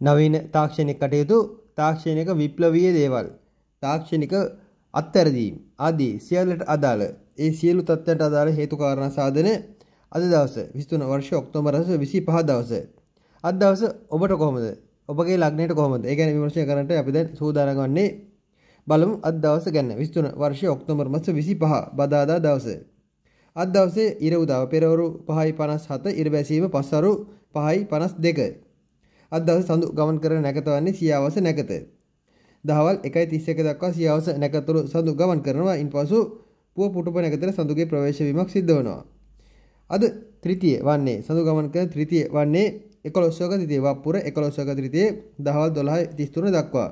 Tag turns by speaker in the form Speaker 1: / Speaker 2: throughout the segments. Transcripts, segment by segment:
Speaker 1: නවීන තාක්ෂණික කටයුතු තාක්ෂණික විප්ලවීය දේවල් තාක්ෂණික අත්තරදීම් ආදී සියල්ලට අදාළ ඒ සියලු තත්ත්වයන්ට අදාළ හේතු කාරණා සාධන අද දවස 23 වර්ෂ ඔක්තෝබර් 25 දවසේ අද දවස ඔබට කොහොමද? ඔබගේ ලග්නයට කොහොමද? ඒ ගැන විමර්ශනය කරන්නට අපි දැන් සූදානම් වන්නේ බලමු අද දවස ගැන 23 වර්ෂයේ ඔක්තෝබර් මාස 25 බදාදා දවස. අද දවසේ ඉර උදව පෙරවරු 5:57 ඉර බැසීම පස්වරු 5:52 අද දවසේ සඳු ගමන් කර නැකත වන්නේ සියාවස නැකත. දහවල් 1:31 දක්වා සියාවස නැකතතුළු සඳු ගමන් කරනවා. ඉන්පසු පුව පුටුප නැකතට සඳුගේ ප්‍රවේශ වීමක් සිද්ධ වෙනවා. අද තෘතිය වන්නේ සඳු ගමන් කරන තෘතිය වන්නේ 11 වක තෘතිය වප්පුර 11 වක තෘතිය දහවල් 12:33 දක්වා.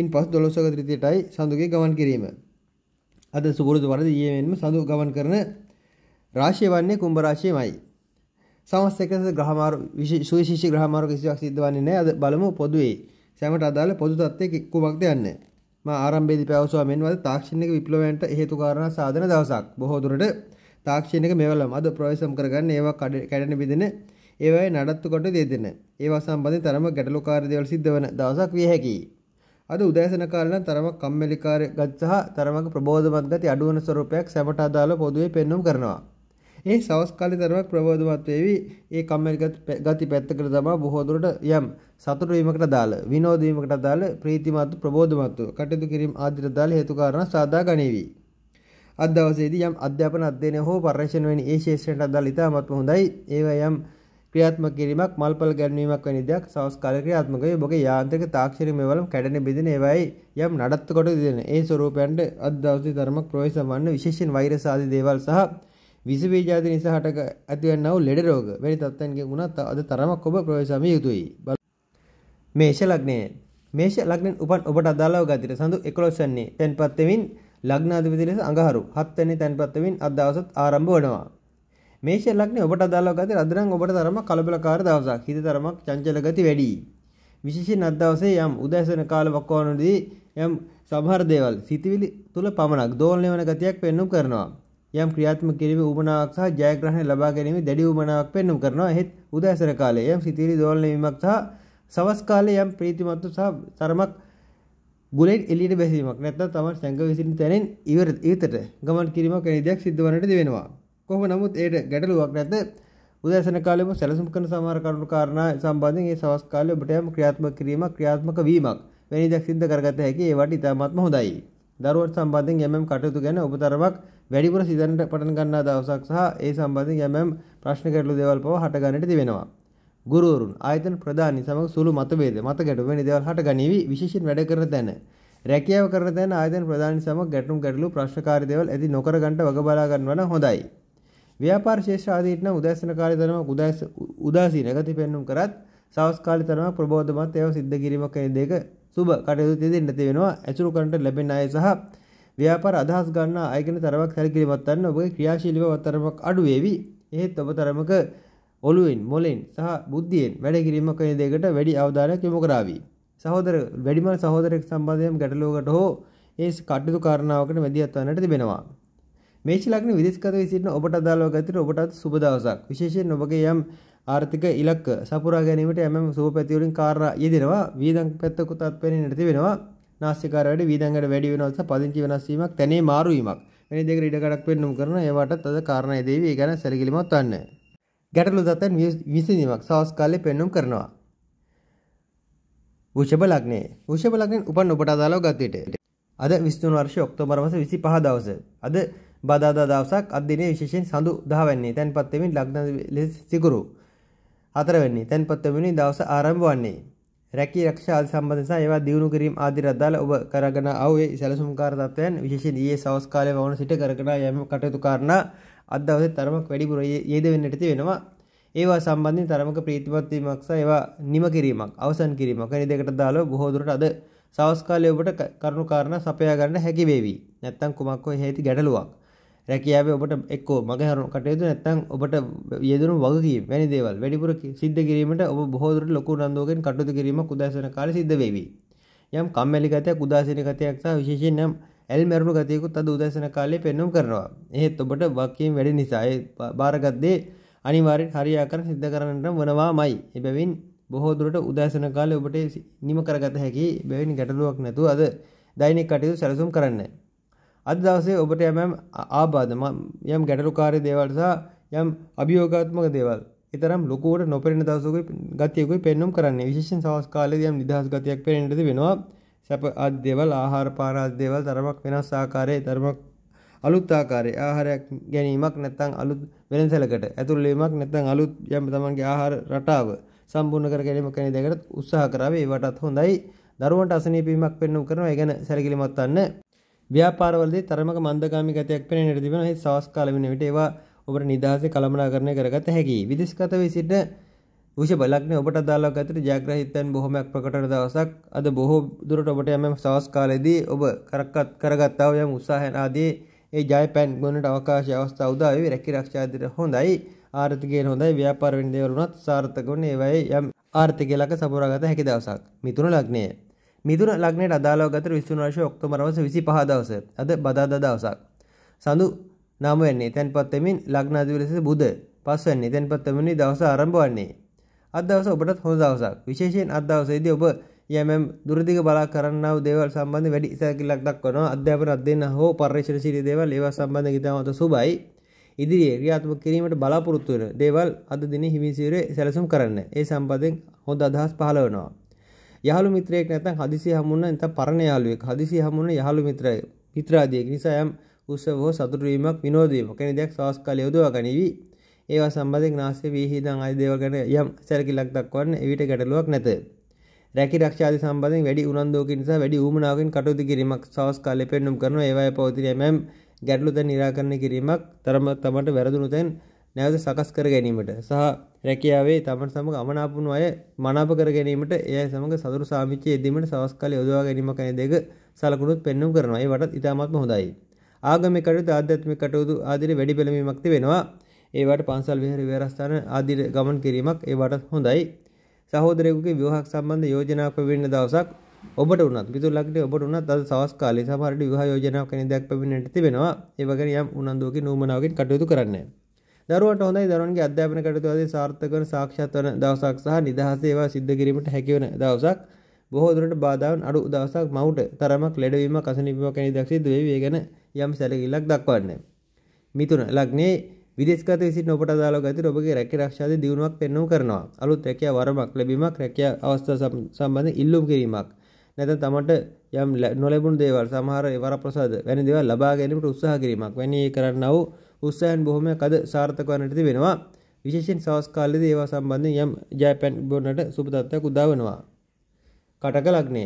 Speaker 1: ඉන්පසු 12 වක තෘතියටයි සඳුගේ ගමන් කිරීම. අද සුපුරුදු වරද ඊයේ වෙනම සඳු ගමන් කරන රාශිය වන්නේ කුම්භ රාශියමයි. සමස්තයක ග්‍රහමාරු සුවිශේෂී ග්‍රහමාරු කිසිවක් සිද්ධ වන්නේ නැහැ. අද බලමු පොදුවේ. සෑමට අදාළ පොදු තත්ත්වයේ කුමක්ද යන්නේ. මා ආරම්භයේදී පැවසුවා මෙන් වද තාක්ෂණික විප්ලවයන්ට හේතු කාරණා සාධන දවසක්. බොහෝ දුරට තාක්ෂණික මෙවලම අද ප්‍රවේශම් කරගන්න ඒවා කැඩෙන බිඳෙන ඒවායේ නඩත්තු කොට දෙදෙන. ඒවා සම්බන්ධයෙන් තරම ගැටලුකාරී දේවල් සිද්ධ වෙන දවසක් විය හැකියි. අද උදෑසන කාලේ නම් තරමක් කම්මැලිකාරී ගත් සහ තරමක ප්‍රබෝධමත් ගති අඩු වන ස්වරූපයක් සැමට අදාළ පොදුවේ පෙන්වුම් කරනවා. ඒ සවස් කාලේ ධර්මයක් ප්‍රබෝධවත් වේවි. ඒ කම්මැලි ගති පැත්තකට තමා බොහෝ දුරට යම් සතුට වීමකට දාල, විනෝද වීමකට දාල, ප්‍රීතිමත් ප්‍රබෝධමත් කටයුතු කිරීම ආදිට දාල හේතු කාරණා සාදා ගනිවි. අද දවසේදී යම් අධ්‍යාපන අධ්‍යයනය හෝ පර්යේෂණ වැනි ඒ ශේෂ්ත්‍රයට අදාළ ඉතාමත්ම හොඳයි. ඒවා යම් ක්‍රියාත්මක කිරීමක්, මල්පල් ගැනීමක් වැනි දෙයක් සවස් කාලේ ක්‍රියාත්මක වේ. ඔබගේ යාන්ත්‍රික තාක්ෂණික මේවලම් කැඩෙන බෙදෙන ඒවායි යම් නඩත්තු කොට දෙන. ඒ ස්වරූපයන්ට අද දවසේ ධර්ම ප්‍රවේශ වන්න විශේෂයෙන් වෛරස ආදී දේවල් සහ විසවේ ජාති නිසා හට ඇතිවන්නව ලෙඩ රෝග වැනි තත්ත්වයන්ගේ වුණත් අද තරමක් ඔබ ප්‍රවේශමිය යුතුයි. මේෂ ලග්නය මේෂ ලග්නෙන් උපන් ඔබට අදාළව ගතිර සඳු 11 වන්නේ තැන්පත් වෙමින් ලග්නාධිපති ලෙස අඟහරු 7 වෙනි තැන්පත් වෙමින් අද දවසත් ආරම්භ වෙනවා. මේෂ ලග්නේ ඔබට අදාළව ගතිර අද නම් ඔබට තරමක් කලබලකාර දවසක්. හිත තරමක් චංචල ගති වැඩි. විශේෂයෙන් අද දවසේ යම් උදෑසන කාල වකවානුවේදී යම් සමහර දේවල් සිතවිලි තුල පමණක් දෝලණය වන ගතියක් පෙන්වුම් කරනවා. යම් ක්‍රියාත්මක කිරීමේ ඌමනාවක් සහ ජයග්‍රහණය ලබා ගැනීමේ දැඩි ඌමනාවක් පෙන්වම් කරනවා. එහෙත් උදෑසන කාලයේ යම් සිතිවිලි දෝලණය වීමක් සහ සවස් කාලයේ යම් ප්‍රීතිමත්ව සහ තරමක් බුලෙන් එළියට බැසීමක් නැත්නම් තමන් සැඟ විසින් තැනින් ඉවර ඉවතට ගමන් කිරීමක් වැනි දෙයක් සිද්ධ වන්නට වෙනවා. කොහොම නමුත් ඒට ගැටලුවක් නැත්ද උදෑසන කාලයේම සැලසුම් කරන සමහර කරුණු කාරණා සම්බන්ධයෙන් ඒ සවස් කාලයේ ඔබට යම් ක්‍රියාත්මක කිරීමක් ක්‍රියාත්මක වීමක් වැනි දෙයක් සිද්ධ කරගත හැකි ඒවට ඉතාමත්ම හොඳයි. දරුවන් සම්බන්ධයෙන් යම් යම් කටයුතු ගැන ඔබ තරමක් වැඩිපුර සිතනට පටන් ගන්නා දවසක් සහ ඒ සම්බන්ධයෙන් යමම් ප්‍රශ්න ගැටළු දේවල් පවා හටගන්නට තිබෙනවා. ගුරුවරුන් ආයතන ප්‍රධානී සමග සුළු මතභේද මත ගැටුම් වැනි දේවල් හටගනීවි විශේෂයෙන් වැඩ කරන තැන. රැකියාව කරන තැන ආයතන ප්‍රධානී සමග ගැටුම් ගැටළු ප්‍රශ්නකාරී දේවල් ඇති නොකර ගන්නට වග බලා ගන්නවා නම් හොඳයි. ව්‍යාපාර ශේෂ්ඨ ආදීට නම් උදෑසන කාලේ තරම උදාසීන ගති පෙන්눔 කරත් සවස් කාලේ තරම ප්‍රබෝධමත් ඒවා සිද්ධ කිරීමක් කියන දෙක සුබ කටයුතු දෙන්න තියෙනවා. ඇසුරු කරන්නට ලැබෙන අය සහ ව්‍යාපාර අදහස් ගන්නා අය ගැන තරමක් සැලකිලිමත් වන්න ඔබගේ ක්‍රියාශීලීව වතරමක් අඩු වේවි. එහෙත් ඔබ තරමක ඔළුවෙන්, මොලෙන් සහ බුද්ධියෙන් වැඩ කිරීම කියන දෙයකට වැඩි අවධානයක් යොමු කරાવી. සහෝදර වැඩිමල් සහෝදරෙක් සම්බන්ධයෙන් ගැටලුවකට හෝ ඒ කටයුතු කාරණාවකට මැදිහත් වන්නට තිබෙනවා. මේෂ ලග්න විදේශගත වී සිටින ඔබට අදාළව ගතිර ඔබටත් සුබ දවසක්. විශේෂයෙන් ඔබගේ යම් ආර්ථික ඉලක්ක සපුරා ගැනීමට යම් යම් සුබ පැති වලින් කාර්ය යෙදෙනවා. වියදම් පැත්තකුත් අත්පැනින්නට තිබෙනවා. නාස්තිකාරයට වීදංගයට වැඩි වෙනස පදිංචි වෙනස් වීමක් තනේ මාරු වීමක් වෙන දෙකට ඉඩකඩක් පෙන්නුම් කරන ඒවටත් අද කාරණා දෙවි ඒ ගැන සැලකිලිමත් වන්න. ගැටලු දතන් විසඳීමක් සවස් කාලේ පෙන්නුම් කරනවා. වෘෂභ ලග්නේ වෘෂභ ලග්නෙන් උපන් ඔබට අදාළව ගතයට අද 23 වර්ෂයේ ඔක්තෝබර් මාස 25 දවසේ අද බදාදා දවසක් අද දිනේ විශේෂයෙන් සඳු 10 වෙන්නේ තැන්පත් වෙමින් ලග්න ලෙස සිගුරු 4 වෙන්නේ තැන්පත් වෙමින් දවස ආරම්භ වන්නේ රැකී රක්ෂා සම්බන්ධ සහ ඒවා දියුණු කිරීම ආදී රදාල ඔබ කරගෙන ආ වූ සැලසුම්කාර තත්වයන් විශේෂයෙන් ඊයේ සවස් කාලයේ වවන සිට කරගෙන යෑම කටයුතු කාරණා අද දවසේ තරමක් වැඩිපුර යෙදෙන්නට ඉති වෙනවා. ඒවා සම්බන්ධයෙන් තරමක ප්‍රීතිමත් වීමක් සහ ඒවා නිම කිරීමක් අවසන් කිරීමක් වැනි දෙකට දාලා බොහෝ දුරට අද සවස් කාලයේ ඔබට කරුණු කාරණා සපයා ගන්න හැකි වේවි. නැත්තම් කුමක් හෝ හේති ගැටලුවක් රැකියාවේ ඔබට එක්කෝ මගහැරුණු කටයුතු නැත්නම් ඔබට යෙදුණු වගකීම් වැනි දේවල් වැඩිපුර සිද්ධ කිරීමට ඔබ බොහෝ දුරට ලොකු උනන්දුවකින් කටයුතු කිරීමක් උදාසන කාලේ සිද්ධ වේවි. යම් කම්මැලි ගතියක් උදාසීන ගතියක් සහ විශේෂයෙන් යම් ඇල්මැරුණු ගතියකුත් අද උදාසන කාලේ පෙන්වම් කරනවා. එහෙත් ඔබට වගකීම් වැඩි නිසා ඒ බාරගත් දේ අනිවාර්යෙන් හරියාකාරව සිද්ධ කරන්නට වනවාමයි. එබැවින් බොහෝ දුරට උදාසන කාලේ ඔබට නිම කරගත හැකි බැවින් ගැටලුවක් නැතුව අද දෛනික කටයුතු සැලසුම් කරන්න. අද දවසේ ඔබට යමම් ආබාධම යම් ගැටලුකාරය දේවල් සහ යම් අභියෝගාත්මක දේවල් එතරම් ලොකුවට නොපෙරෙන දවසක ගතියකුයි පෙන්නුම් කරන්නේ විශේෂයෙන් සවස් කාලයේදී යම් නිදහස් ගතියක් පෙනෙන්නද වෙනවා සැප අත් දේවල් ආහාර පාන අත් දේවල් තරමක් වෙනස් ආකාරයේ තරමක් අලුත් ආකාරයේ ආහාරයක් ගැනීමක් නැත්නම් අලුත් වෙනසලකට ඇතුල් වීමක් නැත්නම් අලුත් යම් තමන්ගේ ආහාර රටාව සම්පූර්ණ කර ගැනීම කෙන දෙකට උත්සාහ කරාවේ ඒ වටත් හොඳයි දරුවන්ට අසනීපීමක් පෙන්නුම් කරනවා ඒ ගැන සැලකිලිමත් වන්න ව්‍යාපාරවලදී තරමක මන්දගාමී ගතියක් පෙනෙන්නට තිබෙනවා. ඒ සවස් කාල වෙන විට ඒවා ඔබට නිදහසේ කළමනාකරණය කරගත හැකියි. විදේශගත වී සිට වෘෂභ ලග්නය ඔබට අදාළව ගතට ජාග්‍රහිතයන් බොහොමයක් ප්‍රකට වන දවසක් අද බොහෝ දුරට ඔබට යම් සවස් කාලයේදී ඔබ කරකත් කරගත්තා වූ යම් උත්සාහයන් ආදී ඒ ජය පැන් ගොනට අවකාශය අවස්ථාව උදාවේ රැකි රක්ෂාදිර හොඳයි ආර්ථිකයෙන් හොඳයි ව්‍යාපාර වෙන දේවල් උනත් සාර්ථක වන ඒවයි යම් ආර්ථිකය ලක සපුරාගත හැකි දවසක් මිතුන ලග්නය මිදුන ලග්නයට අදාළව ගත විසුණු වර්ෂයේ ඔක්තෝබර් මාස 25 දවස අද බදාදා දවසක්. සඳු 9 වෙනි තැන්පත් වෙමින් ලග්න අධිපති ලෙස බුධ 5 වෙනි තැන්පත් වෙමින් දවස ආරම්භ වන්නේ. අද දවස ඔබටත් හොඳ දවසක්. විශේෂයෙන් අද දවසේදී ඔබ යමම් දුරදිග බලා කරන්නාව දේවල් සම්බන්ධ වැඩි සැකිල්ලක් දක්වනවා අධ්‍යාපන අධ්‍යයන හෝ පර්යේෂණශීලී දේවල් ඒවා සම්බන්ධ ගිතාමත සුබයි ඉදිරියේ ක්‍රියාත්මක කිරීමට බලාපොරොත්තු වෙන දේවල් අද දිනේ හිමිසිරේ සැලසුම් කරන්න. ඒ සම්බන්ධයෙන් හොඳ අදහස් පහළ වෙනවා. යහළු මිත්‍රයෙක් නැත්නම් හදිසිය හමුුණා නැත්නම් පරණ යාළුවෙක් හදිසිය හමුුණා යහළු මිත්‍රයෙක් මිත්‍රාදියෙක් නිසා යම් උත්සව හෝ සතුටු වීමක් විනෝද වීමක් එන දෙයක් සවස් කාලය යොදවා ගනිවි. ඒවා සම්බන්ධයෙන් නාස්‍ය වීහිදන් ආදී දේවල් ගැන යම් සැලකිල්ලක් දක්වන්න එවිට ගැටලුවක් නැත. රැකි රක්ෂාදි සම්බන්ධයෙන් වැඩි උනන්දුවකින් නිසා වැඩි ඌමනාවකින් කටයුතු කිරීමක් සවස් කාලේ පෙන්නුම් කරනවා ඒවායේ පවතින යම් ගැටලු දැන් निराකරණය කිරීමක් තරම තමට වැරදුණු තැන් නැවත සකස් කර ගැනීමට සහ රැකියාවේ තමන් සමඟ අමනාපුණු අය මනාප කර ගැනීමට එය සමඟ සතුරු සාමිච්චය යෙදීමට සවස් කාලය යොදවා ගැනීමක් යන දෙක සලකුණුත් පෙන්වුම් කරනවා. ඒ වටත් ඉතාමත්ම හොඳයි. ආගමික කටයුතු ආධ්‍යාත්මික කටයුතු ආදී වැඩි පෙළඹීමක් තිබෙනවා. ඒවට පන්සල් විහාර විහාරස්ථාන ආදී ගමන් කිරීමක් ඒවට හොඳයි. සහෝදරයෙකුගේ විවාහක් සම්බන්ධ යෝජනාවක් පැමිණෙන දවසක් ඔබට වුණත් මිතුරලකට ඔබට වුණත් අද සවස් කාලේ සමහරට විවාහ යෝජනාවක් කෙනෙක් දැක් පැමිණෙන්නට තිබෙනවා. ඒ වගේ යම් උනන්දුවකින් නූමනාවකින් කටයුතු කරන්නේ. දරුවන්ට හොඳයි දරුවන්ගේ අධ්‍යාපන කටයුතු ආදී සාර්ථක වන සාක්ෂාත් වන දවසක් සහ නිදහස ඒවා සිද්ධ කිරීමට හැකි වන දවසක් බොහෝ දුරට බාධාවන් අඩු දවසක් මවුට තරමක් ලෙඩවීමක් අසනීපීමක් වැනි දක්ෂිත වේ වේ ගැන යම් සැලකිල්ලක් දක්වන්නේ. මිතුන ලග්නේ විදේශගත විසින් ඔබට අදාළව ගති ඔබගේ රැකියා ආරක්ෂාදී දියුණුවක් පෙන්වු කරනවා. අලුත් රැකියා වරමක් ලැබීමක් රැකියා අවස්ථා සම්බන්ධ ඉල්ලුම් කිරීමක් නැත්නම් තමට යම් නොලැබුණු දේවල් සමහර වරප්‍රසාද වැනි දේවල් ලබා ගැනීමට උත්සාහ කිරීමක් වැනි කරන්නා වූ උත්සායන් බොහොමයක් අද සාර්ථක වන්නට තිබෙනවා. විශේෂයෙන් සවස් කාලයේදී ඒවා සම්බන්ධයෙන් යම් ජයපැන් බොන්නට සුබ තත්ත්වයක් උදා වෙනවා. කටක ලග්නය.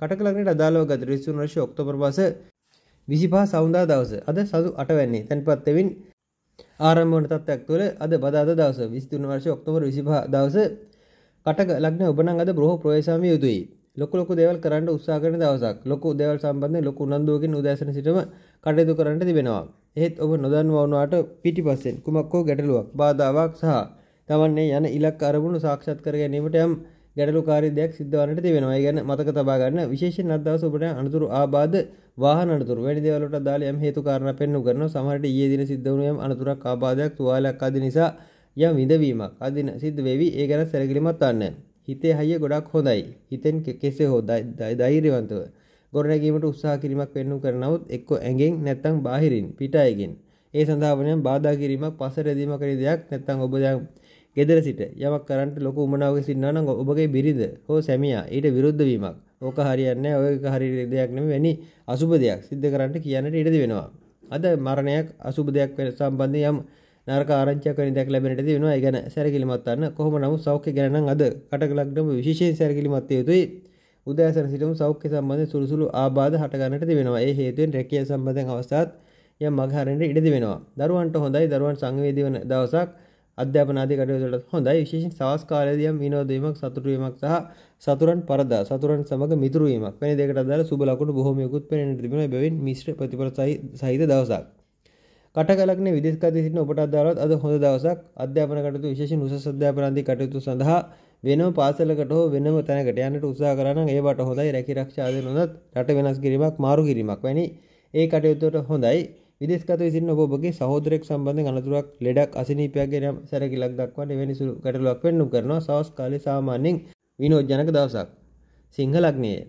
Speaker 1: කටක ලග්නයට අදාළව ගත 23 වර්ෂ ඔක්තෝබර් මාස 25 සවුන්දා දවස. අද සතු 8 වෙනි තැන්පත් වෙමින් ආරම්භ වන තත්ත්වයක් තුළ අද බදාදා දවස 23 වර්ෂ ඔක්තෝබර් 25 දවස කටක ලග්න ඔබ නම් අද බොහෝ ප්‍රවේශම් විය යුතුයි. ලොකුලොක දෙවල් කරන්න උත්සාකරන දවසක් ලොක දෙවල් සම්බන්ධ ලොකු උනන්දුවකින් උදැසන සිටම කටයුතු කරන්න තිබෙනවා එහෙත් ඔබ නොදන්වවුනාට පිටි පස්සෙන් කුමක් හෝ ගැටලුවක් බාධාවක් සහ තමන්නේ යන ඉලක් අරමුණු සාක්ෂත් කර ගැනීමට යම් ගැටලුකාරී දෙයක් සිද්ධ වන්නට තිබෙනවා. ඒ ගැන මතක තබා ගන්න. විශේෂයෙන් අද දවසේ ඔබට අනතුරු ආබාධ වාහන අනතුරු වැනි දේවල් වලට දාලා යම් හේතු කාරණා පෙන්වු කරනවා. සමහරට ඊයේ දින සිද්ධ වුණු යම් අනතුරක් ආබාධයක් තුවාලයක් ආදී නිසා යම් විඳවීමක් ආදී සිද්ධ වෙවි. ඒ ගැන සැලකිලිමත් වන්න. හිතේ හයිය ගොඩක් හොඳයි හිතෙන් කෙසේ හෝ ධෛර්යවන්තව ගොඩනැගීමට උත්සාහ කිරීමක් වෙන්නු කර නමුත් එක්ක ඇඟෙන් නැත්තම් බාහිරින් පිට අයගෙන් ඒ සඳහා වනම් බාධා කිරීමක් පසර දීමක් කරන දෙයක් නැත්තම් ඔබ දැන් ගෙදර සිට යමක් කරන්ට ලොකු උමනාවක සින්නා නම් ඔබගේ බිරිඳ හෝ සැමියා ඊට විරුද්ධ වීමක් ඕක හරියන්නේ ඔය හරිය දෙයක් නෙමෙයි වැනි අසුබ දෙයක් සිද්ධ කරන්නට කියන්නට ඉඩ වෙනවා. අද මරණයක් අසුබ දෙයක් සම්බන්ධයෙන් යම් නරක ආරංචියකින් දැක් ලැබෙනට තියෙනවා. ඒ ගැන සැලකිලිමත් වන්න. කොහොම නමුත් සෞඛ්‍ය ගැන නම් අද කටකලක්ඩම විශේෂයෙන් සැලකිලිමත් විය යුතුයි. උදෑසන සිටම සෞඛ්‍ය සම්බන්ධ සුළු සුළු ආබාධ හට ගන්නට තිබෙනවා. ඒ හේතුවෙන් රැකියා සම්බන්ධයෙන් අවස්ථාත් යම් මගහරින්නට ඉඩ තිබෙනවා. දරුවන්ට හොඳයි. දරුවන් සංවේදී වන දවසක් අධ්‍යාපන ආදී කටයුතුවලට හොඳයි. විශේෂයෙන් සවස් කාලයේදී යම් විනෝද වීමක්, සතුටු වීමක් සහ සතුරන් පරදා සතුරන් සමග මිතුරු වීමක්. මේ දෙකට අදාළ සුබ ලකුණු බොහෝමයකුත් පෙනෙන්නට තිබෙනවා. එබැවින් මිශ්‍ර ප්‍රතිඵල සහිත දවසක්. කටකලක්න විදෙස්කත සිට ඔබට අදාරත් අද හොඳ දවසක් අධ්‍යාපනකටතු විශේෂ උසස් අධ්‍යාපනන්ති කටයුතු සඳහා වෙනම පාසලකට හෝ වෙනම තැනකට යන්නට උත්සාහ කරන ඒවට හොඳයි රැකිරක්ෂාදය නොදත් රට වෙනස් කිරීමක් මාරු කිරීමක් වැනි ඒ කටයුතුවට හොඳයි විදෙස්කත විසින් ඔබගේ සහෝදරෙක් සම්බන්ධ අනතුරක් ලෙඩක් අසනීපයක්ගෙන සැරකිලක් දක්වන්න එවැනිසු කටලක් පෙන්නු කරනවා සවස් කාලි සාමාන්‍යෙන් විනෝජනක දවසක් සිංහලක්නයේ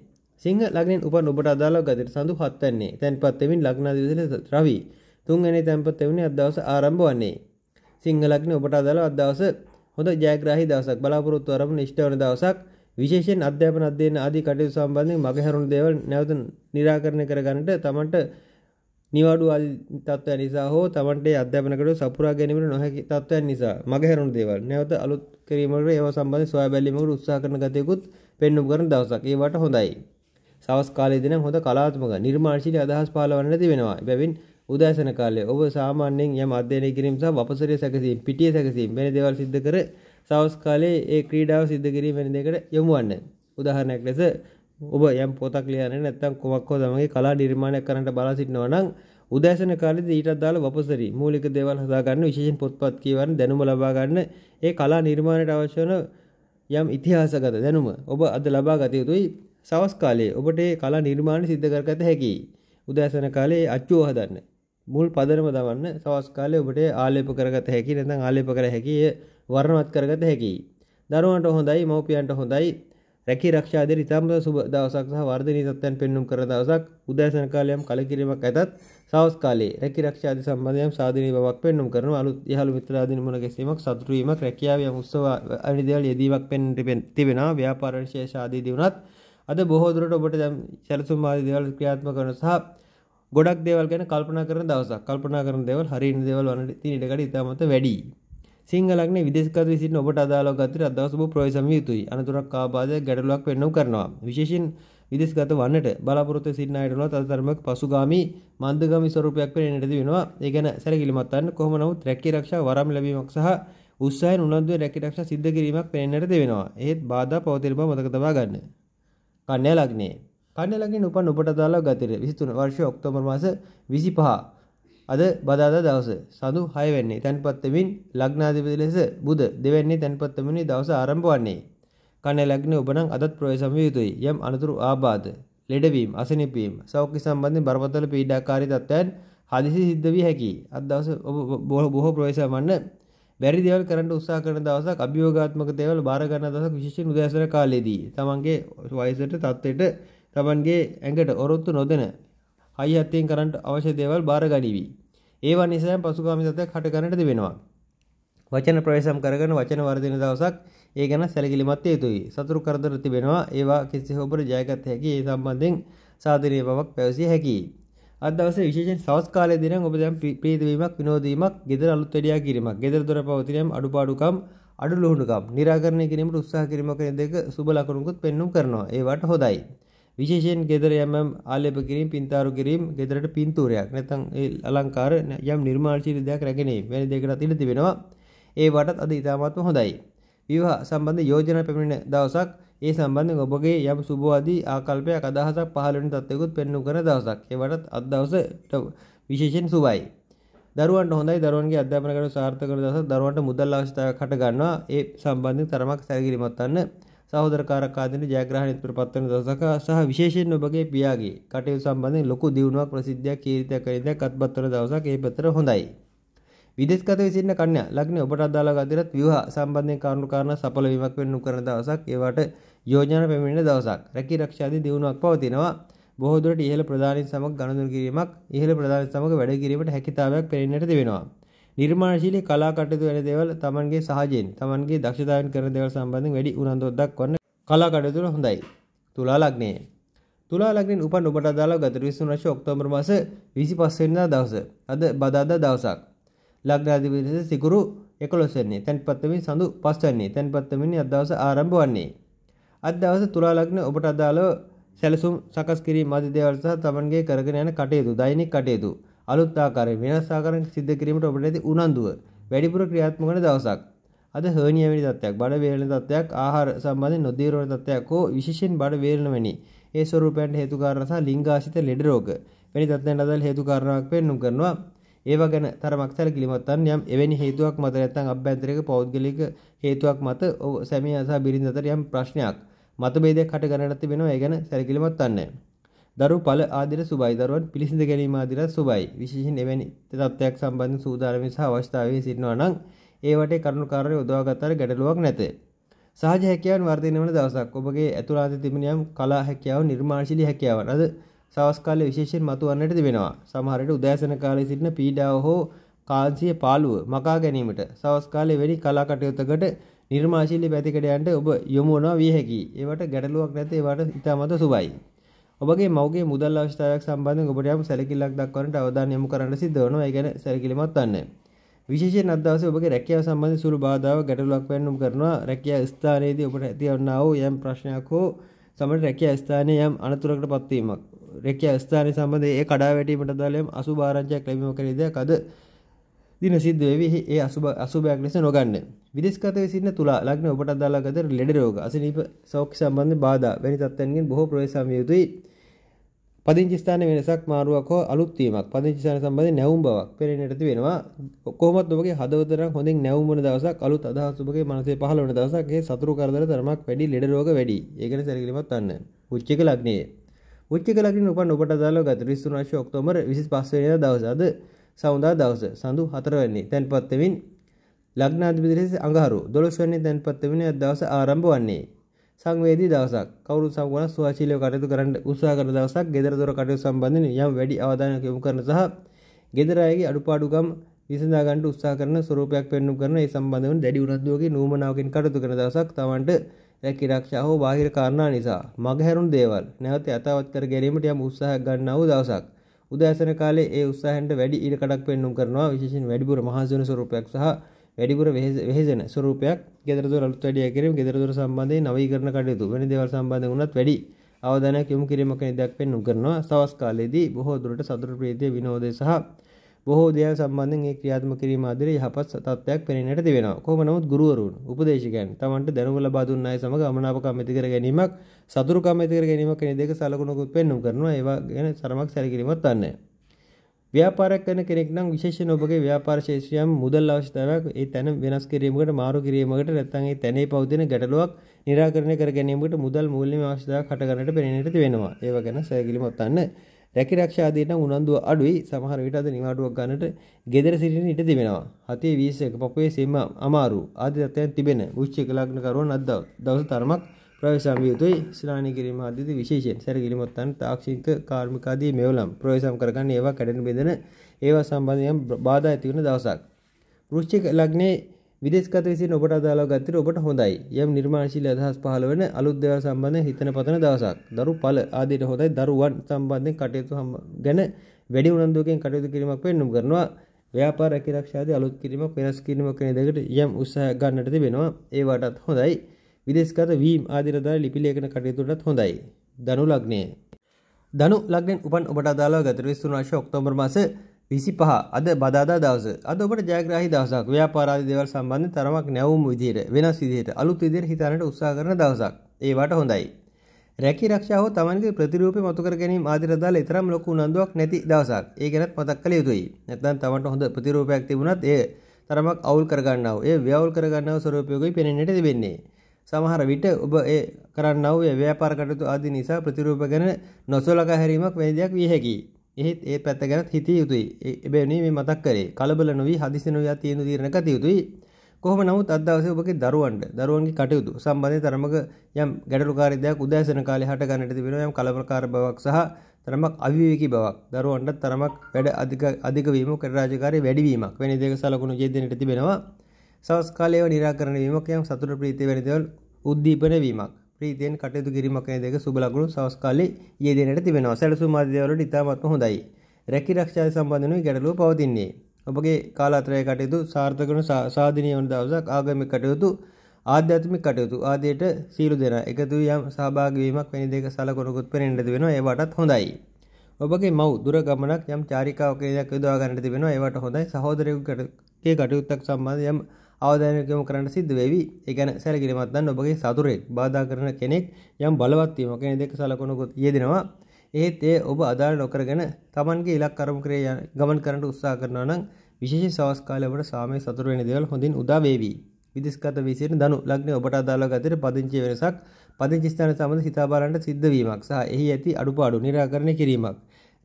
Speaker 1: සිංහ ලගනින් උප ඔබට අදාලා ගතට සඳු හත්වන්නේ තැන් පත්තෙමින් ලක්නාදවිසිල රවී තුන්වැනි තැන්පත වුණේ අද දවස ආරම්භ වන්නේ. සිංහලග්නේ ඔබට අදාළ අද දවස හොඳ ජයග්‍රාහී දවසක් බලාපොරොත්තු ආරම්භ ඉෂ්ට වන දවසක් විශේෂයෙන් අධ්‍යාපන අධ්‍යයන ආදී කටයුතු සම්බන්ධයෙන් මගහැරුණු දේවල් නැවත निराකරණය කරගන්නට තමන්ට නිවාඩු ආදී තත්ත්වයන් නිසා හෝ තමන්ට අධ්‍යාපන කටයුතු සපුරා ගැනීමට නොහැකි තත්ත්වයන් නිසා මගහැරුණු දේවල් නැවත අලුත් කිරීමකට ඒවා සම්බන්ධයෙන් සොයා බැලීමකට උත්සාහ කරන ගතියකුත් පෙන්වුම් කරන දවසක්. ඒවට හොඳයි. සවස් කාලයේදී නම් හොඳ කලාත්මක නිර්මාණශීලී අදහස් පහළ වන්න නැති වෙනවා. එබැවින් උදෑසන කාලය ඔබ සාමාන්‍යයෙන් යම් අධ්‍යයනය කිරීම සහ වපසරිය සැකසීම පිටිය සැකසීම වෙන දේවල් සිද්ධ කර සවස් කාලයේ ඒ ක්‍රීඩාව සිද්ධ කිරීම වෙන දෙයකට යොමු වන්න. උදාහරණයක් ලෙස ඔබ යම් පොතක් ලියන්නේ නැත්නම් කොමක් හෝ තමගේ කලා නිර්මාණයක් කරන්නට බලා සිටිනවා නම් උදෑසන කාලෙදී ඊටත් දාලා වපසරි මූලික දේවල් හදා ගන්න විශේෂයෙන් පොත්පත් කියවන්න දැනුම ලබා ගන්න ඒ කලා නිර්මාණයට අවශ්‍ය වන යම් ඉතිහාසගත දැනුම ඔබ අද ලබා ගත යුතුයි සවස් කාලයේ ඔබට ඒ කලා නිර්මාණ සිද්ධ කරගත හැකියි උදෑසන කාලයේ අච්චුව හදන්න මුල් පදරම දවන්න සවස් කාලය ඔබට ආලේප කරගත හැකි නැත්නම් ආලේප කර හැකි වර්ණවත් කරගත හැකි දරුවන්ට හොඳයි මව්පියන්ට හොඳයි රැකී රක්ෂාද ඉතාම සුබ දවසක් සහ වර්ධනී තත්ත්වයන් පෙන්නුම් කර දවසක් උදෑසන කාලයම් කලකිරීමක් ඇතත් සවස් කාලේ රැකී රක්ෂාදී සම්බන්ධයම් සාධනීය බවක් පෙන්නුම් කරන අලුත් යහළු මිත්‍රාදීන් මුණ ගැසීමක් සතුටු වීමක් රැකියාවේ උත්සව අනි දේවල් යෙදීමක් පෙන්වන්න තිබෙනවා ව්‍යාපාර විශේෂ ආදී දිනුනත් අද බොහෝ දුරට ඔබට දැන් සැලසුම් ආදී දේවල් ක්‍රියාත්මක කරන සහ ගොඩක් දේවල් ගැන කල්පනා කරන දවසක් කල්පනා කරන දේවල් හරින දේවල් වන තින ඉඩකට ඉතාමත වැඩි සිංහලක්න විදෙස්කර සිට ඔබට අදාලෝ ගතර අදවසබ ප්‍රයසම යුතුයි අනතුරක් ආබාධය ගැටලුවක් වෙන්නු කරනවා විශේෂෙන් විදෙස්ගත වන්නට බලාපොරොත්තු සින්නයටනවා තතරමක් පසුගාමි මන්දගමි ස්වරූපයක් වෙන නිටති වෙනවා ඒ ගැන සැලකිලිමත් වන්න කොහොම නමුත් රැකී ආරක්ෂා වරම් ලැබීමක් සහ උත්සාහයෙන් උනන්දුවෙන් රැකී ආරක්ෂා සිද්ධ කිරීමක් පෙන්වන්නට දෙවෙනවා. ඒත් බාධා පවතින බව මතක තබා ගන්න. කන්‍යා ලග්නේ කන්නලගින් උපන් උපට දාලා ගතිර විසිතුන වර්ෂය ඔක්තෝබර් මාස විසි පහ අද බදාදා දවස සඳු හයවෙන්නේ තැන්පත්තමින් ලග්නාධිපති ලෙස බුද දෙවැන්නේ තැන්පත්තමනි දවස ආරම්භ වන්නේ කන ලග්න ඔබනම් අදත් ප්‍රවේශම්ය යුතුයි යම් අනතුරු ආබාධ ලෙඩවීම අසනිපීම සෞඛ්‍ය සම්බන්ධින් බරපතල පීඩාකාරී තත්ත්වයන් හදිසි සිද්ධ වී හැකි අද දවස ඔබ බොහෝ ප්‍රවේශම් වන්න බැරි දේවල් කරන්න උත්සාහ කරන දවසක් අභියෝගාත්මක දේවල් බාර ගන්න දවසක් විශේෂයෙන් උදෑසන කාලයේදී තමන්ගේ වයසට තත්ත්වයට තමන්ගේ ඇඟට ඔරොත්තු නොදෙන හයි හත්යෙන් කරන්නට අවශ්‍ය දේවල් බාර ගනිවි. ඒවා නිසාම පසුගාමි සතයක් හට ගන්නට වෙනවා. වචන ප්‍රවේශම් කරගෙන වචන වර්ධන දවසක් ඒ ගැන සැලකිලිමත් යුතුයි. සතුරු කරදර තිබෙනවා. ඒවා කිසිහො ඔබට ජයගත හැකි ඒ සම්බන්ධයෙන් සාධනීය බවක් පැවසිය හැකියි. අද දවසේ විශේෂයෙන් සවස් කාලයේ දිනම් ඔබ දැන් ප්‍රීතිවීමක් විනෝදීමක් ගෙදර අලුත් වැඩියා කිරීමක් ගෙදර දොර පවතිනම් අඩුපාඩුකම් අඩුලුහුණුකම් निराකරණය කිරීමට උත්සාහ කිරීම කියන දෙක සුබ ලකුණුකුත් පෙන්වුම් කරනවා. ඒවට හොඳයි. විශේෂයෙන් ගෙදර යම් ආලේප කිරීම පින්තාරු කිරීම ගෙදරට පින්තූරයක් නැත්නම් ඒ අලංකාර යම් නිර්මාණශීලී දෙයක් රැගෙන එයි. වැනි දෙයකට ඉඩ තිබෙනවා. ඒ වටත් අද ඉතාමත්ම හොඳයි. විවාහ සම්බන්ධ යෝජනා පැමිණෙන දවසක් ඒ සම්බන්ධයෙන් ඔබගේ යම් සුබවාදී ආකල්පයක් අදහසක් පහළ වෙන තත්ත්වයකට පෙන්වු කරන දවසක්. ඒ වටත් අද දවස විශේෂයෙන් සුබයි. දරුවන්ට හොඳයි දරුවන්ගේ අධ්‍යාපන කටයුතු සාර්ථක කරන දවසක් දරුවන්ට මුදල් අවශ්‍යතාවයක් හට ගන්නවා. ඒ සම්බන්ධයෙන් තරමක් සැලකිලිමත් වන්න සහෝදරකාරකාදන ජයග්‍රහණයත්‍ර පත්වන දසක සහ විශේෂෙන් ඔබගේ පියාගේ කටයු සම්බන්ධෙන් ලොකු දියුණුවක් ප්‍රසිද්ධයක් කීරිතයක් කරිතයක් අත්බත්වන දවසක් ඒ පතර හොඳයි. විදෙස්ගත විසින්න කන්‍යා ලග්නේ ඔබට අදාළ අදිරත් විවාහ සම්බන්ධයෙන් කාරණු කාරණා සඵල වීමක් වෙන්න කරන දවසක් ඒවට යෝජනා පැමිණෙන දවසක් රැකී රක්ෂාදී දියුණුවක් පවතිනවා. බොහෝ දුරට ඉහළ ප්‍රධානීන් සමග ගනුදෙනු කිරීමක් ඉහළ ප්‍රධානීන් සමග වැඩ කිරීමට හැකියාවක් පෙනෙන්නට තිබෙනවා. නිර්මාණශීලී කලා කටයුතු වෙන දේවල් Tamanගේ සහජයෙන් Tamanගේ දක්ෂතාවයෙන් කරන දේවල් සම්බන්ධයෙන් වැඩි උනන්දුවක් දක්වන්න කලා කටයුතු හොඳයි. තුලා ලග්නය. තුලා ලග්නෙන් උපන් ඔබට අදාළව ගත 23 වර්ෂ ඔක්තෝබර් මාස 25 වෙනිදා දවස. අද බදාදා දවසක්. ලග්නාධිපති සිකුරු 11 වෙනි, තැන්පත් වෙමින් සඳු 5 වෙනි, තැන්පත් වෙමින් අද දවස ආරම්භ වන්නේ. අද දවස තුලා ලග්න ඔබට අදාළව සැලසුම් සකස් කිරීම ආදී දේවල් සහ තමන්ගේ කරගෙන යන කටයුතු, දෛනික කටයුතු අලුත් ආකාරයෙන් වෙනස් ආකාරයකින් සිද්ධ කිරීමට ඔබට ඇති උනන්දුව වැඩිපුර ක්‍රියාත්මක වන දවසක්. අද හර්නියා වැනි තත්ත්වයක්, බඩ වේලෙන තත්ත්වයක්, ආහාර සම්බන්ධයෙන් නොදීරවන තත්ත්වයක් හෝ විශේෂයෙන් බඩ වේලෙන වැනි ඒ ස්වරූපයන්ට හේතු කාරණා සහ ලිංගාශිත ලෙඩ රෝග වැනි තත්ත්වයන් අදාළ හේතු කාරණාවක් පෙන්වුම් කරනවා. ඒවා ගැන තරමක් සැලකිලිමත් වන්න යම් එවැනි හේතුවක් මත නැත්නම් අභ්‍යන්තරික පෞද්ගලික හේතුවක් මත සැමියා සහ බිරිඳ අතර යම් ප්‍රශ්නයක් මතභේදයක් හට ගන්නට තිබෙනවා. ඒ ගැන සැලකිලිමත් වන්න. දරු පල ආදිර සුබයි දරුවන් පිළිසිඳ ගැනීම ආදිර සුබයි විශේෂයෙන් එවැනි තත්ත්වයක් සම්බන්ධ සූදානමින් සහ අවස්ථාවේ සිටිනවා නම් ඒ වටේ කරුණුකාරය යොදවා ගතර ගැටලුවක් නැත. සහජ හැකියාවන් වර්ධනය වන දවසක් ඔබගේ ඇතුළත තිබෙන යම් කලා හැකියාව නිර්මාණශීලී හැකියාවන් අද සවස් කාලයේ විශේෂයෙන් මතුවන්නට තිබෙනවා. සමහර විට උදෑසන කාලයේ සිටින පීඩාව හෝ කාන්සිය පාළුව මකා ගැනීමට සවස් කාලයේ වෙඩි කලා කටයුත්තකට නිර්මාණශීලී පැතිකඩ යන්න ඔබ යොමු වනවා විය හැකියි. ඒවට ගැටලුවක් නැත. ඒවට ඉතාමත් සුබයි. ඔබගේ මවගේ මුදල් අවශ්‍යතාවයක් සම්බන්ධයෙන් ඔබට යම් සැලකිල්ලක් දක්වන්නට අවධානය යොමු කරන්න සිද්ධ වෙනවා. ඒ ගැන සැලකිලිමත් වන්න. විශේෂයෙන් අද දවසේ ඔබගේ රැකියාව සම්බන්ධ සුළු බාධාවක් ගැටලුවක් වෙන්නුම් කරනවා. රැකියා ස්ථානයේදී ඔබට ඇතිවන්නා වූ යම් ප්‍රශ්නයක් හෝ සමහර රැකියා ස්ථානයේ යම් අනතුරකට පත්වීමක්. රැකියා ස්ථානය සම්බන්ධයෙන් ඒ කඩා වැටීමට අදාළ යම් අසුභ ආරංචියක් ලැබීම කෙරෙහිදී අද දින සිද්ධ වෙවි. ඒ අසුභ අසුභයක් ලෙස නොගන්නේ. විදෙස්ගතව සිටින තුලා ලග්න ඔබට අදාළ ගත ලෙඩ රෝග අසනීප සෞඛ්‍ය සම්බන්ධ බාධා වැනි තත්ත්වයන්ගෙන් බොහෝ ප්‍රවේශාමිය යුතුයි පදිංචි ස්ථාන වෙනසක් මාරුවක් හෝ අලුත් වීමක් පදිංචි ස්ථාන සම්බන්ධයෙන් නැවුම් බවක් පෙරෙන්නට ඇති වෙනවා කොහොමත් ඔබගේ හදවත නම් හොඳින් නැවුම් වන දවසක් අලුත් අදහස් ඔබගේ මනසේ පහළ වන දවසක් ඒ සතුරු කරදර තරමක් වැඩි ලෙඩ රෝග වැඩි ඒ ගැන සැලකිලිමත් වන්න උච්චික ලග්නයේ උච්චික ලග්නින් උපන් ඔබට අදාළව ගත 23 ඔක්තෝබර් 25 වෙනිදා දවස අද සවුදා දවස සඳු 4 වෙනි තැන්පත් වෙමින් ලග්නාධිපති ලෙස අඟහරු 12 වෙනි තැන්පත් වෙන දවස ආරම්භ වන්නේ. සංවේදී දවසක්. කවුරුත් සමග සුවචීලීව කටයුතු කරන්න උත්සාහ කරන දවසක්. ගෙදර දොර කටයුතු සම්බන්ධයෙන් යම් වැඩි අවධානයක් යොමු කරන සහ ගෙදර අයගේ අඩුපාඩුකම් විසඳා ගන්නට උත්සාහ කරන ස්වරූපයක් පෙන්වු කරන ඒ සම්බන්ධව දැඩි උනන්දුවකින් නූමනාවකින් කටයුතු කරන දවසක් Tamanට රැකී ආරක්ෂා හෝ බාහිර කාරණා නිසා මගහැරුණු දේවල් නැවත යථාවත් කර ගැනීමට යම් උත්සාහයක් ගන්නා වූ දවසක්. උදෑසන කාලයේ ඒ උත්සාහයන්ට වැඩි ඉඩකඩක් පෙන්වු කරනවා විශේෂයෙන් වැඩිපුර මහසුන ස්වරූපයක් සහ වැඩිපුර වෙහෙසෙන ස්වරූපයක් ගෙදරදොර අලුත් වැඩිය කිරීම ගෙදරදොර සම්බන්ධයෙන් නවීකරණ කටයුතු වෙන දේවල් සම්බන්ධයෙන් උනත් වැඩි අවධානයක් යොමු කිරීමක නිදක් පෙන්වු කරනවා සවස් කාලයේදී බොහෝ දුරට සතුට ප්‍රීතිය විනෝදය සහ බොහෝ දේවල් සම්බන්ධයෙන් ඒ ක්‍රියාත්මක කිරීම ආදී යහපත් තත්ත්වයක් පෙනෙන්නට තිබෙනවා. කොහොම නමුත් ගුරුවරුන් උපදේශකයන් තමන්ට දැනුම ලබා දුන්න අය සමග අමනාපකම් ඇති කර ගැනීමක්, සතුරුකම් ඇති කර ගැනීමක් කියන දෙක සලකුණකුත් පෙන්වුම් කරනවා. ඒවා ගැන සරමක් සැලකිලිමත් වන්නේ නැහැ. ව්‍යාපාරයක් කරන කෙනෙක් නම් විශේෂයෙන් ඔබගේ ව්‍යාපාර ශේෂ්ත්‍රයම් මුදල් අවශ්‍යතාවයක් ඒ තැන වෙනස් කිරීමකට මාරු කිරීමකට නැත්නම් ඒ තැනේ පවතින ගැටලුවක් निराකරණය කර ගැනීමකට මුදල් මූල්‍යමය අවශ්‍යතාවක් හටගන්නට පෙනෙන්නට වෙනවා. ඒව ගැන සැලකිලිමත් වන්න. රැකී ආරක්ෂා ආදීට නම් උනන්දු අඩුයි. සමහර විට අද නිවාඩුවක් ගන්නට gedara සිටින ඉඩ තිබෙනවා. හතේ 20ක පපුවේ සීමා අමාරු. ආදී තත්ත්වයන් තිබෙන උච්ච ලග්නකරුවන් අද දවස් තරමක් ප්‍රවේශම් යුතුයි ස්නානය කිරීම ආදී විශේෂයෙන් සැරකිලිමොත්තන් තාක්ෂණික කාර්මික ආදී මෙවලම් ප්‍රවේශම් කරගන්න ඒවා කැඩෙන බෙදෙන ඒවා සම්බන්ධයෙන් බාධා ඇති වෙන දවසක් වෘශ්චික ලග්නේ විදේශගත විසින් ඔබට අදාළව ගත්තට ඔබට හොඳයි. යම් නිර්මාණශීලී අදහස් පහළ වෙන අලුත් දේවල් සම්බන්ධයෙන් හිතන පතන දවසක්. දරු ඵල ආදීට හොඳයි. දරුවන් සම්බන්ධයෙන් කටයුතු ගැන වැඩි උනන්දුවකින් කටයුතු කිරීමක් පෙන්වුම් කරනවා. ව්‍යාපාර රැකීරක්ෂා ආදී අලුත් කිරීමක් වෙනස් කිරීමක් වෙන දෙකට යම් උත්සාහයක් ගන්නට තිබෙනවා. ඒ වටත් හොඳයි. විදේශගත වීම් ආදිරදා ලිපිලේඛන කටයුතුටත් හොඳයි. ධනු ලග්නය. ධනු ලග්නෙන් උපන් ඔබට අදාළව ගත විස්තුන වර්ෂ ඔක්තෝබර් මාස 25 අද බදාදා දවස. අද ඔබට ජයග්‍රාහී දවසක්. ව්‍යාපාරාදී දේවල් සම්බන්ධ තරමක් නැවුම් විදිහට, වෙනස් විදිහට, අලුත් විදිහට හිතන්නට උත්සාහ කරන දවසක්. ඒවට හොඳයි. රැකී රක්ෂාව තමන්ගේ ප්‍රතිරූපේ මතු කර ගැනීම ආදිරදාලා ඊතරම් ලොකු උනන්දුවක් නැති දවසක්. ඒ ගැනත් මතක් කළ යුතුයි. නැත්නම් තමන්ට හොඳ ප්‍රතිරූපයක් තිබුණත් ඒ තරමක් අවුල් කරගන්නව. ඒ ව්‍යවුල් කරගන්නව ස්වරූපයකයි පෙනෙන්නට තිබෙන්නේ. සමහර විට ඔබ ඒ කරන්නව ව්‍යාපාර කටයුතු ආදී නිසා ප්‍රතිරූප ගැන නොසලකා හැරීමක් වැනි දෙයක් විය හැකියි. එහෙත් ඒ පැත්ත ගැනත් හිතිය යුතුයි. එබැවින් මේ මතක් කරේ කලබල නොවි හදිසි නොවි තීන්දුව తీරන ගත යුතුයි. කොහොම නමුත් අද දවසේ ඔබගේ දරුවන්ට දරුවන්ගේ කටයුතු සම්බන්ධයෙන් තරමක යම් ගැටලුකාරී දෙයක් උදෑසන කාලේ හට ගන්නට තිබෙනවා යම් කලබලකාරී බවක් සහ තරමක් අවිවේකී බවක් දරුවන්ට තරමක් වැඩ අධික අධික වීමක් රාජකාරී වැඩිවීමක් වැනි දේක සලකුණු යෙදෙන්නට තිබෙනවා සවස් කාලයේ නිරාකරණය වීමක් යම් සතුට ප්‍රීතිය වැනි දේවල් උද්දීපන වීමක් ප්‍රීතියෙන් කටයුතු කිරීමක් යන දෙක සුබ ලකුණු සවස් කාලයේ ඊයේ දිනට තිබෙනවා. සැලසුම් ආදී දේවල් වලට ඉතාමත්ම හොඳයි. රැකී ආරක්ෂාව සම්බන්ධ වන ගැටලුව පවතින්නේ. ඔබගේ කාලාතරය කටයුතු සාර්ථක වන සාධනීය වන දවසක් ආගමික කටයුතු ආධ්‍යාත්මික කටයුතු ආදීට සීලු දෙනා එකතු වීම සහභාගී වීමක් වැනි දෙක සලකනකොත් පෙනෙන්නට වෙනවා. ඒ වටත් හොඳයි. ඔබගේ මව් දුර ගමනක් යම් චාරිකාවක ඉලක්ක යොදවා ගන්නට තිබෙනවා ඒවට හොඳයි සහෝදරයෙකුගේ කටයුත්තක් සම්බන්ධ යම් අවධානයකම කරන්න සිද්ධ වෙවි. ඒ කියන්නේ සැලකිලිමත් දන්න ඔබගේ සතුරෙක් බාධා කරන කෙනෙක් යම් බලවත් වීමක් ගැන දෙක සලකනකොත් යෙදෙනවා. එහෙත් ඒ ඔබ අදාළ නොකරගෙන Tamanගේ ඉලක්ක අරමුණු කරේ ගමන් කරන්නට උත්සාහ කරනවා නම් විශේෂ සවස් කාලයේ ඔබට සාමයේ සතුරු වෙන දේවල් හොඳින් උදා වේවි. විදිස්ගත වී සිටින ධනු ලග්නය ඔබට අදාළ ගතියට පදිංචි වෙනසක් පදිංචි ස්ථාන සම්බන්ධ සිතා බලන්න සිද්ධ වීමක් සහ එහි ඇති අඩුපාඩු निराකරණය කිරීමක්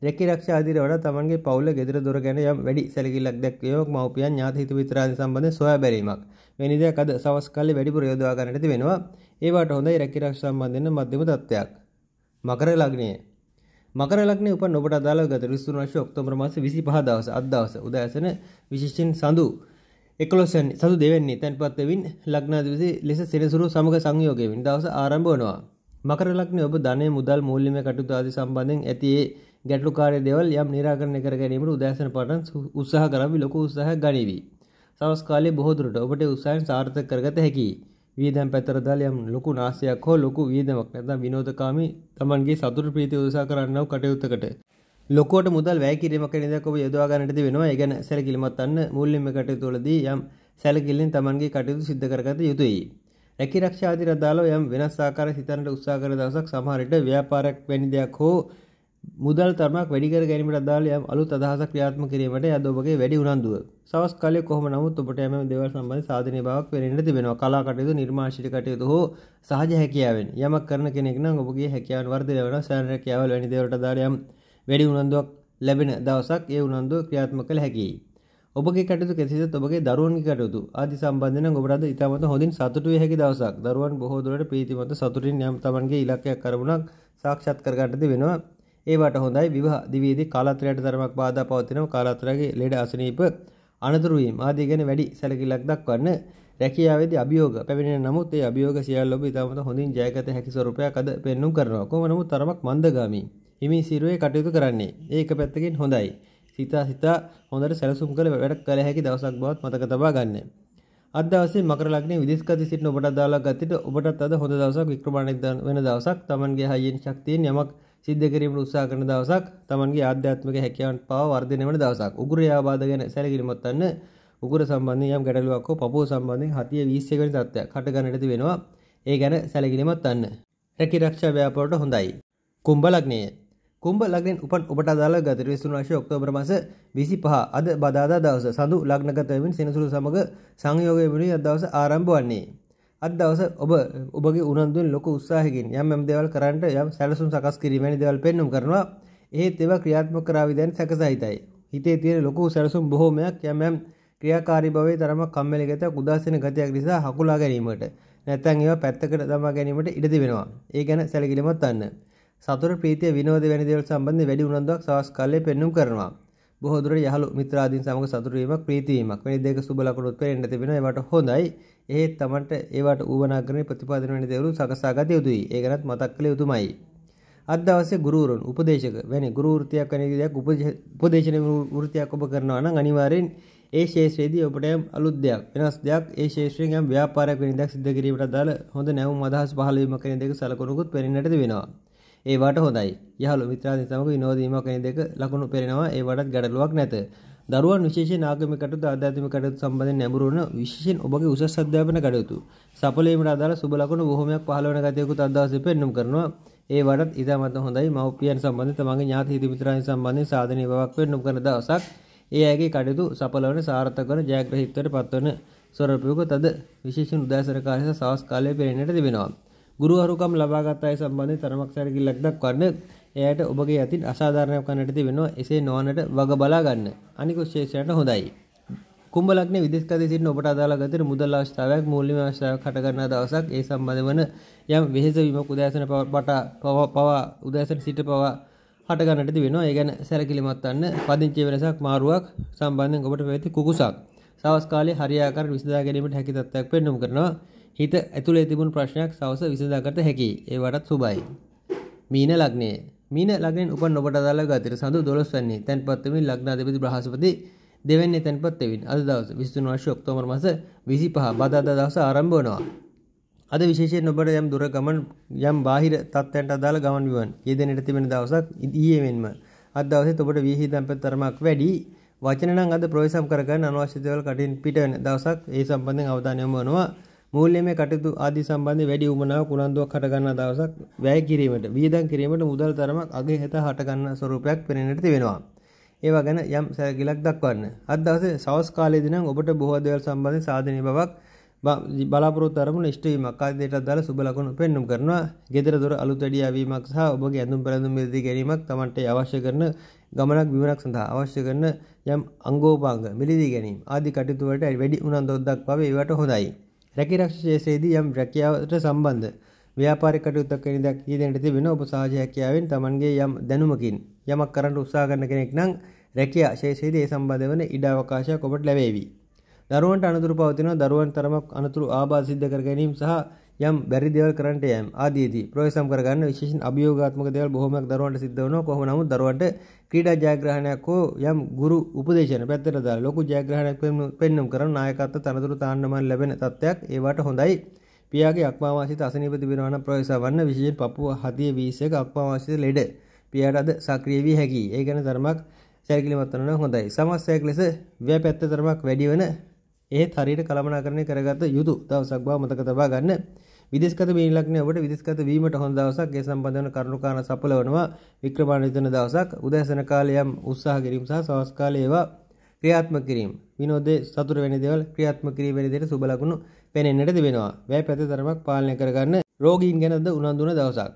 Speaker 1: රැකිරක්ෂ ආදියට වඩා තමන්ගේ පවුල ගෙදර දොර ගැන යම් වැඩි සැලකිල්ලක් දැක්වීමක් මව්පියන් ඥාති හිත මිත්‍රාදී සම්බන්ධයෙන් සොයා බැලීමක් වැනි දෙයක් අද සවස් කාලේ වැඩිපුර යොදවා ගන්නට වෙනවා ඒවට හොඳයි රැකිරක්ෂ සම්බන්ධයෙන් මධ්‍යම තත්ත්වයක් මකර ලග්නය මකර ලග්නය උපන් ඔබට අදාළව ගත 23 වර්ෂ ඔක්තෝබර් මාස 25 දවස අද දවස උදෑසන විශේෂයෙන් සඳු 11 වෙනි සතු දෙවෙනි තැන්පත් වෙමින් ලග්නාධිපති ලෙස සෙනසුරු සමග සංයෝගය වෙන දවස ආරම්භ වෙනවා මකර ලග්නය ඔබ ධනය මුදල් මූල්‍යමය කටයුතු ආදී සම්බන්ධයෙන් ඇති ගැටලුකාරය දෙවල් යම් නිරාකරණය කර ගැනීමට උදෑසන පටන් උත්සාහ කරවි ලොකු උත්සාහ ගනිවී. සවස් කාලේ බොහෝදුරට ඔබට උත්සාහයෙන් සාර්ථක කරගත හැකි. වියදම් පැතර දාල යම් ලොකු නාසයක් හෝ ලොකු වියදමක් නැත්නම් විනෝදකාමී Tamanගේ සතුට ප්‍රීතිය උදසා කරන්නව කටයුත්තකට ලොකෝට මුදල් වැය කිරීමක නිදක් ඔබ යොදවා ගන්නට වෙනවා. ඒ ගැන සැලකිලිමත් වන්න මූල්‍යමය කටයුතු වලදී යම් සැලකිල්ලෙන් Tamanගේ කටයුතු සිද්ධ කරගත යුතුයි. රැකී ආරක්ෂා ආදී රදාලෝ යම් වෙනස් ආකාරයක හිතන්නට උත්සාහ කර දවසක් සමහර විට ව්‍යාපාරයක් වැනි දෙයක් හෝ මුදල් තරමක් වැඩිකර ගැනීමට අදාළ යම් අලුත් අදහසක් ක්‍රියාත්මක කිරීමට යද ඔබගේ වැඩි උනන්දුව. සවස් කාලයේ කොහොම නමුත් ඔබට යම් දේවල් සම්බන්ධ සාධනීය බවක් පෙනෙන්න තිබෙනවා. කලා කටයුතු, නිර්මාණශීලී කටයුතු හෝ සහජ හැකියාවෙන් යමක් කරන කෙනෙක් නම් ඔබගේ හැකියාවන් වර්ධනය වෙනවා. සෑහෙන හැකියාවල් වැනි දේවල්ට අදාළ යම් වැඩි උනන්දුවක් ලැබෙන දවසක් ඒ උනන්දුව ක්‍රියාත්මක කළ හැකියි. ඔබගේ කටයුතු කෙසේද ඔබගේ දරුවන්ගේ කටයුතු ආදී සම්බන්ධයෙන් ඔබට අද ඉතාමත් හොඳින් සතුටු විය හැකි දවසක්. දරුවන් බොහෝ දුරට ප්‍රීතිමත් සතුටින් යම් තමන්ගේ ඉලක්කයක් කරමුණක් සාක්ෂාත් කරගන්නට වෙනවා. ඒවට හොඳයි විවාහ දිවියේදී කාලාත්‍රයට ධර්මයක් බාධා පවතිනවා කාලාත්‍රාගේ ලෙඩ අසනීප අනතුරු වීම ආදී ගැන වැඩි සැලකිල්ලක් දක්වන්න රැකියාවේදී අභියෝග පැමිණෙන නමුත් ඒ අභියෝග සියල්ල ඔබ ඉතාමත් හොඳින් ජයගත හැකි ස්වරූපයක් අද පෙන්වුම් කරනවා කොහොම නමුත් තරමක් මන්දගාමී හිමි සිරුවේ කටයුතු කරන්නේ ඒක පැත්තකින් හොඳයි සිතා සිතා හොඳට සැලසුම් කළ වැඩ කළ හැකි දවසක් බවත් මතක තබා ගන්න. අද දවසේ මකර ලග්නේ විදේශගත සිටින ඔබට දාලා ගත්තට ඔබටත් අද හොඳ දවසක් වික්‍රමාණික වෙන දවසක් Tamanගේ හයියෙන් ශක්තියෙන් යමක් සිද්ධ කිරීමට උත්සාහ කරන දවසක් තමන්ගේ ආධ්‍යාත්මික හැකියාවන් පවා වර්ධනය වන දවසක්. උගුර යාබාධ ගැන සැලකිලිමත් වන්න උගුර සම්බන්ධයෙන් යම් ගැටලුවක් හෝ පපුව සම්බන්ධයෙන් හතිය 21 වෙනි තත්ත්වයක් හට ගන්නට වෙනවා. ඒ ගැන සැලකිලිමත් වන්න. රැකී ආරක්ෂා ව්‍යාපාරට හොඳයි. කුම්භ ලග්නය කුම්භ ලග්නෙන් උපන් ඔබට අදාළ ගත විසුණු වර්ෂයේ ඔක්තෝබර මාස 25 අද බදාදා දවස සඳු ලග්නගත වෙමින් සෙනසුරු සමග සංයෝගය වෙනුවෙන් අද දවස ආරම්භ වන්නේ. අත් දවස ඔබ ඔබගේ උනන්දුවෙන් ලොක උත්සාහකින් යම් යම් දේවල් කරන්නට යම් සැලසුම් සකස් කිරීමනි දේවල් පෙන්නුම් කරනවා ඒත් ඒවා ක්‍රියාත්මක කරාවිදයන් සැකසහිතයි හිතේ තියෙන ලොකු සැලසුම් බොහෝමයක් යම් යම් ක්‍රියාකාරී භවයේ තරම කම්මැලි ගතියක් උදාසීන ගතියක් නිසා හකුලා ගැනීමට නැත්නම් ඒවා පැත්තකට දමා ගැනීමට ඉඩ දෙවෙනවා ඒ ගැන සැලකිලිමත් වන්න සතුට ප්‍රීතිය විනෝද වැනි දේවල් සම්බන්ධ වැඩි උනන්දුවක් සවස් කාලයේ පෙන්නුම් කරනවා බොහෝ දුරට යහළු මිත්‍රාදීන් සමග සතුට වීමක් ප්‍රීති වීමක් වැනි දෙක සුබ ලකුණුත් පෙරෙන්න තිබෙනවා ඒවට හොඳයි එහෙත් Tamanට ඒවට ඌවනා කරන ප්‍රතිපාදන වෙන දේවල් සකසා ගත යුතුයි. ඒක ගැනත් මතක් කළ යුතුමයි. අද දවසේ ගුරුවරුන් උපදේශක වැනි ගුරු වෘත්තියක් වැනි දෙයක් උපදේශන වෘත්තියක් ඔබ කරනවා නම් අනිවාර්යෙන් ඒ ශේෂ්ත්‍රයේදී ඔබට යම් අලුත් දෙයක් වෙනස් දෙයක් ඒ ශේෂ්ත්‍රයෙන් යම් ව්‍යාපාරයක් වෙන දෙයක් සිදු කිරීමට අදාළ හොඳ නැවුම් අදහස් පහළ වීම කියන දෙක සලකනකොත් පෙනෙන්නට වෙනවා. ඒවට හොඳයි. යහළු මිත්‍රාදීන් සමග විනෝදීමක් වෙන දෙක ලකුණු පෙරෙනවා. ඒවටත් ගැටලුවක් නැත. දරුවන් විශේෂ නාගමික කටයුතු ආධ්‍යාත්මික කටයුතු සම්බන්ධයෙන් නැඹුරු වන විශේෂයෙන් ඔබගේ උසස් අධ්‍යාපන කටයුතු සඵලීමට අදාළ සුබ ලකුණු බොහොමයක් පහළ වන ගතියකුත් අදවසේ පෙන්නුම් කරනවා ඒ වඩත් ඉතාමත් හොඳයි මව්පියන් සම්බන්ධයෙන් තමන්ගේ ඥාති හිත මිත්‍රයන් සම්බන්ධයෙන් සාධනීය බවක් පෙන්නුම් කරන දවසක් ඒ අයගේ කටයුතු සඵලවන සාර්ථක වන ජයග්‍රහීත්වයට පත්වන ස්වරූපයක තද විශේෂයෙන් උදාසර කාලය සහ සවස් කාලය පෙරෙන්නට තිබෙනවා ගුරු අරුකම් ලබාගත් අය සම්බන්ධයෙන් තරමක් සැලකිල්ලක් දක්වන්නේ එයාට ඔබගේ අතින් අසාධාරණයක් කන්නට තිබෙනවා එසේ නොවනට වග බලා ගන්න. අනිකුත් ශේෂයන්ට හොඳයි. කුම්භ ලග්නේ විදේශ කදී සිටින ඔබට අදාළ ගතට මුදල් අවශ්‍යතාවයක් මූල්‍යමය අවශ්‍යතාවයක් හට ගන්නා දවසක් ඒ සම්බන්ධ වන යම් වෙහෙස වීමක් උදෑසන පවා පවා උදෑසන සිට පවා හට ගන්නට තිබෙනවා. ඒ ගැන සැලකිලිමත් වන්න පදිංචි වෙනසක් මාරුවක් සම්බන්ධයෙන් ඔබට පැවති කුකුසක් සවස් කාලේ හරියාකාර විසඳා ගැනීමට හැකි තත්ත්වයක් පෙන්වමු කරනවා. හිත ඇතුලේ තිබුණු ප්‍රශ්නයක් සවස විසඳාගත හැකි. ඒ වටත් සුබයි. මීන ලග්නයේ මීන ලග්නෙන් උපන් ඔබට අදාළ ගාතිර සඳු 12 වෙනි තැන්පත් වෙමින් ලග්නාධිපති බ්‍රහස්පති දෙවැන්නේ තැන්පත් වෙමින් අද දවස 23 වර්ෂ ඔක්තෝබර් මාස 25 බදාදා දවස ආරම්භ වෙනවා. අද විශේෂයෙන් ඔබට යම් දුර ගමන් යම් බාහිර තත්ත්වයන්ට අදාළ ගමන් බිමන් යෙදෙන්නට තිබෙන දවසක් ඊයේ මෙන්ම අද දවසේ ඔබට විහිදම් පෙතරමක් වැඩි වචන නම් අද ප්‍රවේශම් කරගන්න අනවශ්‍ය දේවල් කටින් පිට වෙන දවසක් ඒ සම්බන්ධයෙන් අවධානය යොමු වෙනවා. මූල්‍යමය කටයුතු ආදී සම්බන්ධ වැඩි උමනාවක් උනන්දුවක් හටගන්නා දවසක් වැය කිරීමට වියදම් කිරීමට මුදල් තරමක් අගේ හිත හටගන්නා ස්වරූපයක් පෙනෙන්නට තිබෙනවා. ඒවා ගැන යම් සැලකිලක් දක්වන්න. අද දවසේ සවස් කාලයේදී නම් ඔබට බොහෝ දේවල් සම්බන්ධ සාධනීය බවක් බලාපොරොත්තු අරමුණ ඉෂ්ට වීමක් ආදී දේට දාලා සුබ ලකුණු පෙන්වුම් කරනවා. ගෙදර දොර අලුත් වැඩි යාවීමක් සහ ඔබගේ ඇඳුම් පැළඳුම් මිලදී ගැනීමක් Tamanට අවශ්‍ය කරන ගමනක් බිමනක් සඳහා අවශ්‍ය කරන යම් අංගෝපාංග මිලදී ගැනීම ආදී කටයුතු වලට වැඩි උනන්දුවක් දක්වා ඒවට හොඳයි. රැකිරක්ෂ ශේෂයේදී යම් රැකියාවට සම්බන්ධ ව්‍යාපාරික කටයුත්තක් කරන දෙයක් ඊදෙනට තිබෙන ඔබ සාජ හැකියාවෙන් Tamanගේ යම් දැනුමකින් යමක් කරන්න උත්සාහ කරන කෙනෙක් නම් රැකියා ශේෂයේදී ඒ සම්බන්ධ වන ඉඩ අවකාශයක් ඔබට ලැබේවි. දරුවන්ට අනතුරු පවතින දරුවන් තරමක් අනතුරු ආබාධ සිද්ධ කර ගැනීම සහ යම් බැරි දේවල් කරන්නට යෑම ආදීදී ප්‍රවේශම් කරගන්න විශේෂ අභියෝගාත්මක දේවල් බොහොමයක් දරුවන්ට සිද්ධ වෙනවා කොහොම නමුත් දරුවන්ට ක්‍රීඩා ජයග්‍රහණයක් හෝ යම් ගුරු උපදේශන පැත්තට දාලා ලොකු ජයග්‍රහණයක් පෙන්වම් කරන නායකත්ව තනතුරු තාන්නමක් ලැබෙන තත්ත්වයක් ඒවට හොඳයි. පියාගේ අක්මාවාසිත අසනීප තිබෙනවා නම් ප්‍රවේශා වන්න විශේෂයෙන් පපුව හතිය 20ක අක්මාවාසිත ලෙඩ පියාට අද සක්‍රිය වී හැකියි. ඒ ගැන ධර්මයක් සැලකිලිමත් වන නම් හොඳයි. සමස්තයක් ලෙස ව්‍ය පැත්ත තරමක් වැඩි වෙන එහෙත් හරියට කළමනාකරණය කරගත යුතු දවසක් බව මතක තබා ගන්න. විදේශගත බේනිලක්නේ ඔබට විදේශගත වීමට හොඳ දවසක් ඒ සම්බන්ධවන කරුණු කාරණා සපලවනවා වික්‍රමාදිතන දවසක් උදෑසන කාලය යම් උත්සාහ කිරීම සහ සවස් කාලය ඒවා ක්‍රියාත්මක කිරීම විනෝදේ සතුට වෙන දේවල් ක්‍රියාත්මක කිරීම වෙන දේට සුබ ලකුණු පෙනෙන්නට දෙනවා වැය පැත තරමක් පාලනය කරගන්න රෝගීන් ගැනද උනන්දුන දවසක්